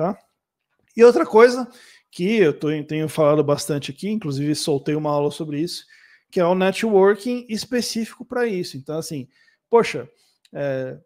Tá? E outra coisa que eu tô, tenho falado bastante aqui, inclusive soltei uma aula sobre isso, que é o networking específico para isso. Então, assim, poxa, é,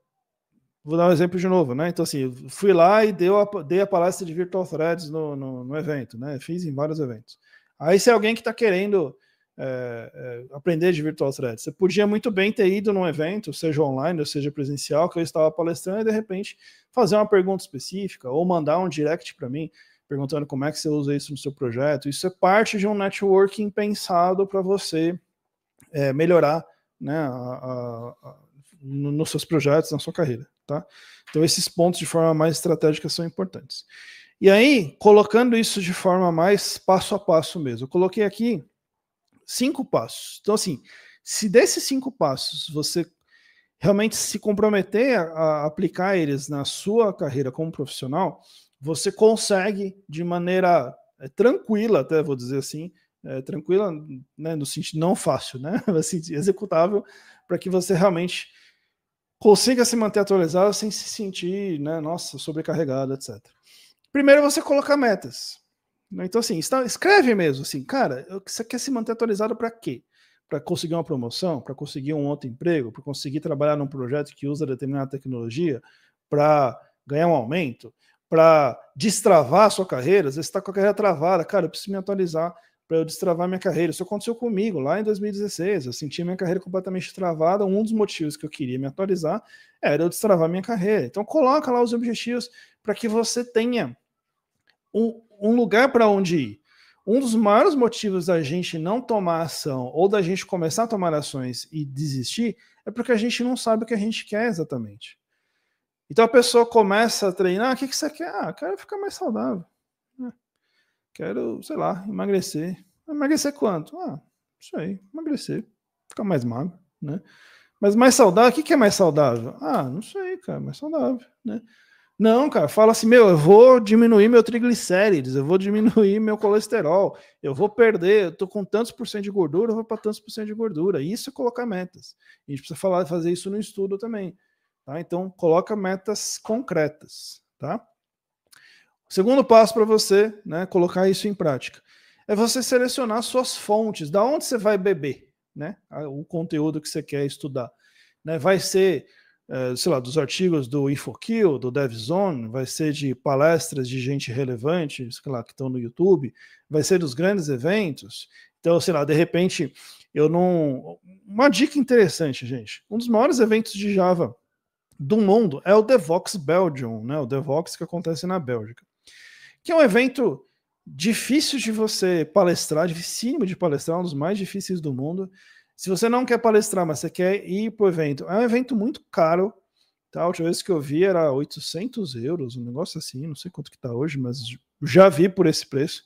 vou dar um exemplo de novo, né? Então, assim, fui lá e deu a, dei a palestra de Virtual Threads no, no, no evento, né? Fiz em vários eventos. Aí, se é alguém que está querendo é, é, aprender de virtual thread. Você podia muito bem ter ido num evento, seja online ou seja presencial, que eu estava palestrando e de repente fazer uma pergunta específica ou mandar um direct para mim perguntando como é que você usa isso no seu projeto. Isso é parte de um networking pensado para você é, melhorar né, a, a, a, no, nos seus projetos, na sua carreira. Tá? Então, esses pontos de forma mais estratégica são importantes. E aí, colocando isso de forma mais passo a passo mesmo, eu coloquei aqui cinco passos. Então, assim, se desses cinco passos você realmente se comprometer a, aplicar eles na sua carreira como profissional, você consegue de maneira é, tranquila, até vou dizer assim, é, tranquila, né, no sentido não fácil, né, assim, executável, para que você realmente consiga se manter atualizado sem se sentir, né, nossa, sobrecarregado, etc. Primeiro você colocar metas. Né? Então, assim, escreve mesmo, assim, cara, você quer se manter atualizado para quê? Para conseguir uma promoção, para conseguir um outro emprego, para conseguir trabalhar num projeto que usa determinada tecnologia, para ganhar um aumento, para destravar a sua carreira, às vezes está com a carreira travada, cara, eu preciso me atualizar para eu destravar minha carreira. Isso aconteceu comigo lá em 2016. Eu senti minha carreira completamente travada. Um dos motivos que eu queria me atualizar era eu destravar minha carreira. Então coloca lá os objetivos para que você tenha um, um lugar para onde ir. Um dos maiores motivos da gente não tomar ação ou da gente começar a tomar ações e desistir é porque a gente não sabe o que a gente quer exatamente. Então a pessoa começa a treinar, o ah, que, que você quer? Ah, quero ficar mais saudável. Ah, quero, sei lá, emagrecer. Emagrecer quanto? Ah, isso aí, emagrecer. Ficar mais magro, né? Mas mais saudável, o que, que é mais saudável? Ah, não sei, cara, mais saudável, né? Não, cara, fala assim: meu, eu vou diminuir meu triglicérides, eu vou diminuir meu colesterol, eu vou perder, eu tô com tantos por cento de gordura, eu vou para tantos por cento de gordura. Isso é colocar metas. A gente precisa falar, fazer isso no estudo também. Tá? Então, coloca metas concretas. Tá? O segundo passo para você né, colocar isso em prática é você selecionar suas fontes, da onde você vai beber né, ah, o conteúdo que você quer estudar. Né? Vai ser eh, sei lá, dos artigos do InfoKill, do DevZone, vai ser de palestras de gente relevante, sei lá, que estão no YouTube, vai ser dos grandes eventos. Então, sei lá, de repente, eu não. Uma dica interessante, gente. Um dos maiores eventos de Java do mundo é o Devox Belgium, né? O Devox que acontece na Bélgica, que é um evento difícil de você palestrar, dificílimo de palestrar, um dos mais difíceis do mundo. Se você não quer palestrar, mas você quer ir para o evento, é um evento muito caro. Tá? A última vez que eu vi era 800 euros, um negócio assim, não sei quanto que está hoje, mas já vi por esse preço.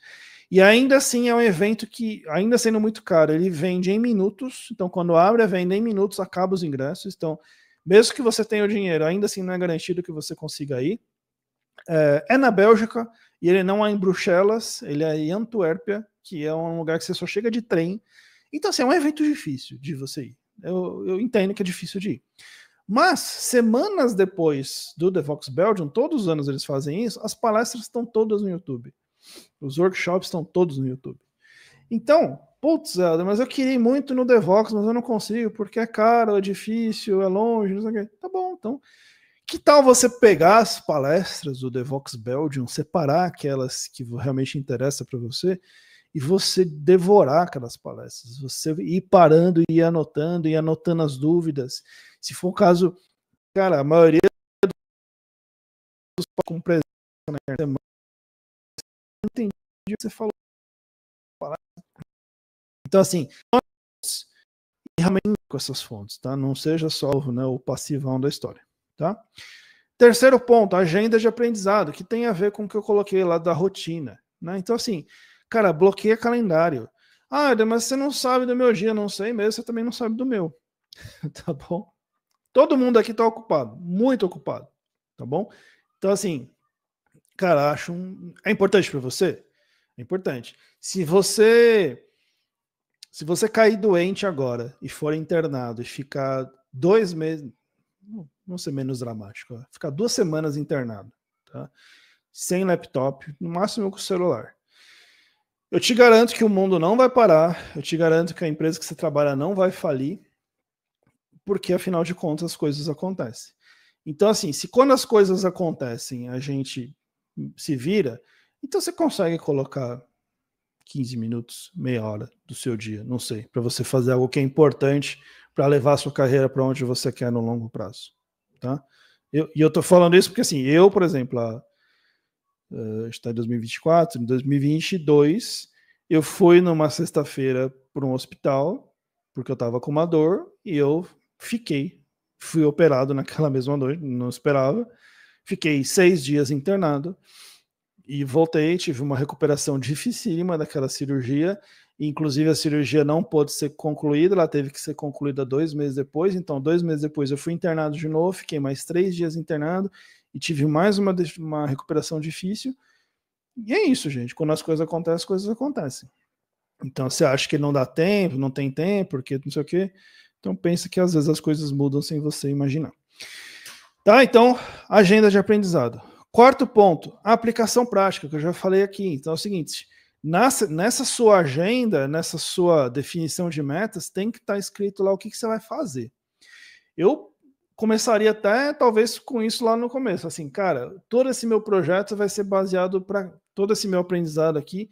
E ainda assim é um evento que, ainda sendo muito caro, ele vende em minutos. Então, quando abre a venda em minutos, acaba os ingressos. Então, mesmo que você tenha o dinheiro, ainda assim não é garantido que você consiga ir. É, é na Bélgica e ele não é em Bruxelas, ele é em Antuérpia, que é um lugar que você só chega de trem então, assim, é um evento difícil de você ir. Eu, eu entendo que é difícil de ir. Mas, semanas depois do The Vox Belgium, todos os anos eles fazem isso, as palestras estão todas no YouTube. Os workshops estão todos no YouTube. Então, putz, Zelda, mas eu queria ir muito no Devox, mas eu não consigo, porque é caro, é difícil, é longe, não sei o quê. Tá bom, então. Que tal você pegar as palestras do Devox Belgium, separar aquelas que realmente interessam para você e você devorar aquelas palestras, você ir parando e anotando e anotando as dúvidas. Se for o caso, cara, a maioria dos com presença na né, semana não entendi o que você falou. Então assim, realmente com essas fontes, tá? Não seja só né, o passivão da história, tá? Terceiro ponto, agenda de aprendizado, que tem a ver com o que eu coloquei lá da rotina, né? Então assim, Cara, bloqueia calendário. Ah, mas você não sabe do meu dia, não sei mesmo, você também não sabe do meu. tá bom? Todo mundo aqui tá ocupado, muito ocupado, tá bom? Então, assim, cara, acho um... É importante para você? É importante. Se você... Se você cair doente agora e for internado e ficar dois meses... não ser menos dramático. Né? Ficar duas semanas internado, tá? Sem laptop, no máximo com o celular. Eu te garanto que o mundo não vai parar, eu te garanto que a empresa que você trabalha não vai falir, porque afinal de contas as coisas acontecem. Então, assim, se quando as coisas acontecem a gente se vira, então você consegue colocar 15 minutos, meia hora do seu dia, não sei, para você fazer algo que é importante para levar a sua carreira para onde você quer no longo prazo, tá? Eu, e eu tô falando isso porque, assim, eu, por exemplo, a, Uh, eh, está em 2024. Em 2022, eu fui numa sexta-feira para um hospital, porque eu estava com uma dor, e eu fiquei. Fui operado naquela mesma noite, não esperava. Fiquei seis dias internado e voltei. Tive uma recuperação dificílima daquela cirurgia. Inclusive, a cirurgia não pôde ser concluída, ela teve que ser concluída dois meses depois. Então, dois meses depois, eu fui internado de novo, fiquei mais três dias internado e tive mais uma, uma recuperação difícil. E é isso, gente. Quando as coisas acontecem, as coisas acontecem. Então você acha que não dá tempo, não tem tempo, porque não sei o quê. Então pensa que às vezes as coisas mudam sem você imaginar. Tá? Então, agenda de aprendizado. Quarto ponto, a aplicação prática, que eu já falei aqui. Então é o seguinte: nessa, sua agenda, nessa sua definição de metas, tem que estar tá escrito lá o que, que você vai fazer. Eu começaria até talvez com isso lá no começo, assim, cara, todo esse meu projeto vai ser baseado para todo esse meu aprendizado aqui,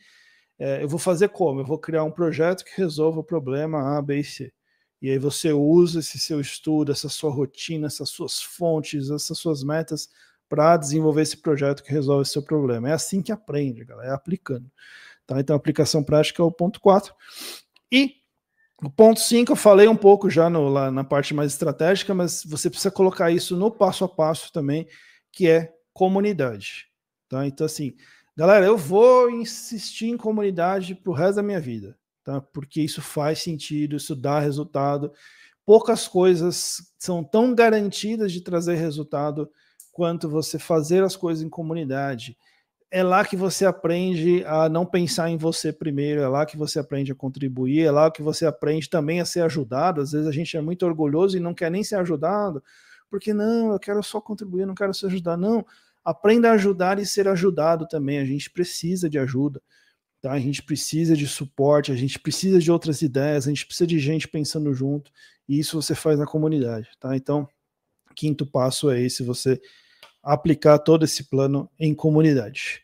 é, eu vou fazer como? Eu vou criar um projeto que resolva o problema A, B e C. E aí você usa esse seu estudo, essa sua rotina, essas suas fontes, essas suas metas para desenvolver esse projeto que resolve o seu problema. É assim que aprende, galera, é aplicando. Tá? Então, aplicação prática é o ponto 4. E o ponto 5 eu falei um pouco já no, lá na parte mais estratégica, mas você precisa colocar isso no passo a passo também, que é comunidade. Tá? Então, assim, galera, eu vou insistir em comunidade para o resto da minha vida, tá? porque isso faz sentido, isso dá resultado. Poucas coisas são tão garantidas de trazer resultado quanto você fazer as coisas em comunidade é lá que você aprende a não pensar em você primeiro, é lá que você aprende a contribuir, é lá que você aprende também a ser ajudado. Às vezes a gente é muito orgulhoso e não quer nem ser ajudado, porque não, eu quero só contribuir, não quero ser ajudado. Não, aprenda a ajudar e ser ajudado também. A gente precisa de ajuda, tá? a gente precisa de suporte, a gente precisa de outras ideias, a gente precisa de gente pensando junto, e isso você faz na comunidade. tá? Então, quinto passo é esse, você aplicar todo esse plano em comunidade.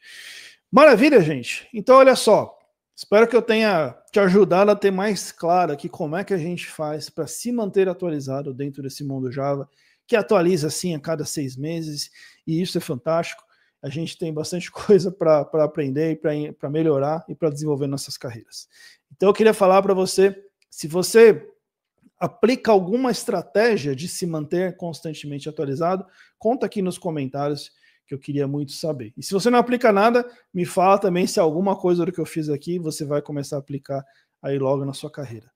Maravilha, gente. Então, olha só. Espero que eu tenha te ajudado a ter mais claro aqui como é que a gente faz para se manter atualizado dentro desse mundo Java, que atualiza assim a cada seis meses, e isso é fantástico. A gente tem bastante coisa para aprender, para melhorar e para desenvolver nossas carreiras. Então, eu queria falar para você, se você aplica alguma estratégia de se manter constantemente atualizado? Conta aqui nos comentários que eu queria muito saber. E se você não aplica nada, me fala também se alguma coisa do que eu fiz aqui você vai começar a aplicar aí logo na sua carreira.